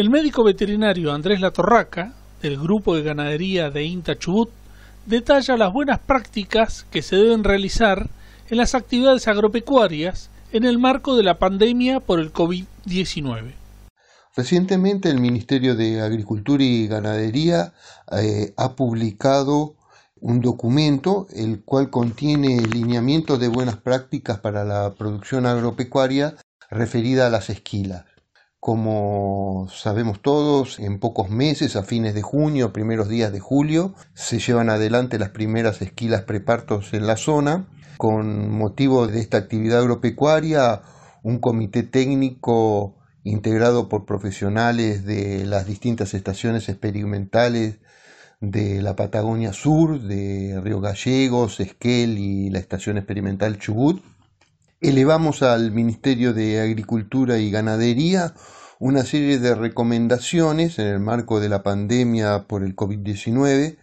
El médico veterinario Andrés Latorraca, del Grupo de Ganadería de INTA Chubut, detalla las buenas prácticas que se deben realizar en las actividades agropecuarias en el marco de la pandemia por el COVID-19. Recientemente el Ministerio de Agricultura y Ganadería eh, ha publicado un documento el cual contiene lineamientos de buenas prácticas para la producción agropecuaria referida a las esquilas. Como sabemos todos, en pocos meses, a fines de junio, primeros días de julio, se llevan adelante las primeras esquilas prepartos en la zona. Con motivo de esta actividad agropecuaria, un comité técnico integrado por profesionales de las distintas estaciones experimentales de la Patagonia Sur, de Río Gallegos, Esquel y la Estación Experimental Chubut, elevamos al Ministerio de Agricultura y Ganadería una serie de recomendaciones en el marco de la pandemia por el COVID-19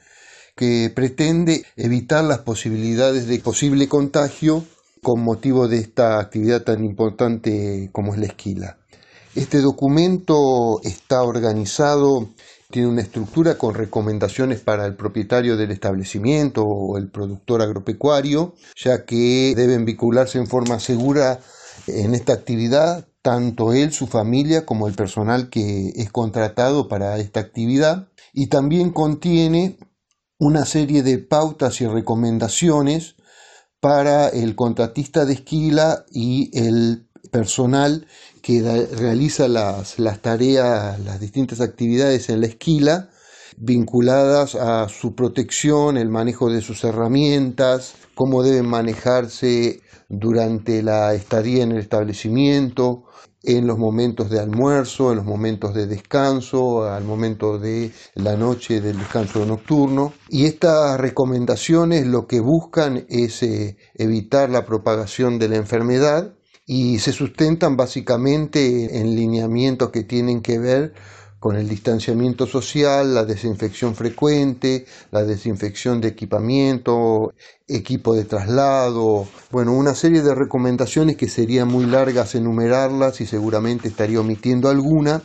que pretende evitar las posibilidades de posible contagio con motivo de esta actividad tan importante como es la esquila. Este documento está organizado tiene una estructura con recomendaciones para el propietario del establecimiento o el productor agropecuario, ya que deben vincularse en forma segura en esta actividad tanto él, su familia, como el personal que es contratado para esta actividad. Y también contiene una serie de pautas y recomendaciones para el contratista de esquila y el personal que realiza las, tareas, las distintas actividades en la esquila, vinculadas a su protección, el manejo de sus herramientas, cómo deben manejarse durante la estadía en el establecimiento, en los momentos de almuerzo, en los momentos de descanso, al momento de la noche del descanso nocturno. Y estas recomendaciones lo que buscan es eh, evitar la propagación de la enfermedad y se sustentan básicamente en lineamientos que tienen que ver con el distanciamiento social, la desinfección frecuente, la desinfección de equipamiento, equipo de traslado, bueno, una serie de recomendaciones que serían muy largas enumerarlas y seguramente estaría omitiendo alguna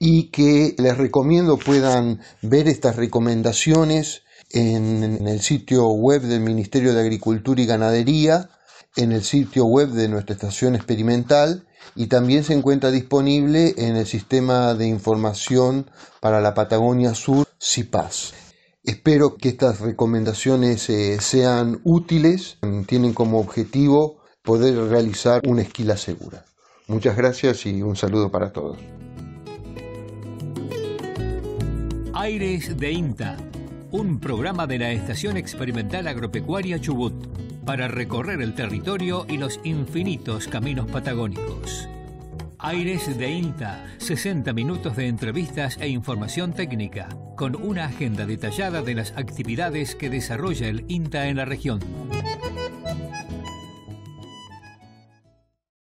y que les recomiendo puedan ver estas recomendaciones en, el sitio web del Ministerio de Agricultura y Ganadería en el sitio web de nuestra estación experimental y también se encuentra disponible en el sistema de información para la Patagonia Sur, CIPAS. Espero que estas recomendaciones eh, sean útiles, mm, tienen como objetivo poder realizar una esquila segura. Muchas gracias y un saludo para todos. Aires de INTA, un programa de la Estación Experimental Agropecuaria Chubut para recorrer el territorio y los infinitos caminos patagónicos. Aires de INTA, 60 minutos de entrevistas e información técnica, con una agenda detallada de las actividades que desarrolla el INTA en la región.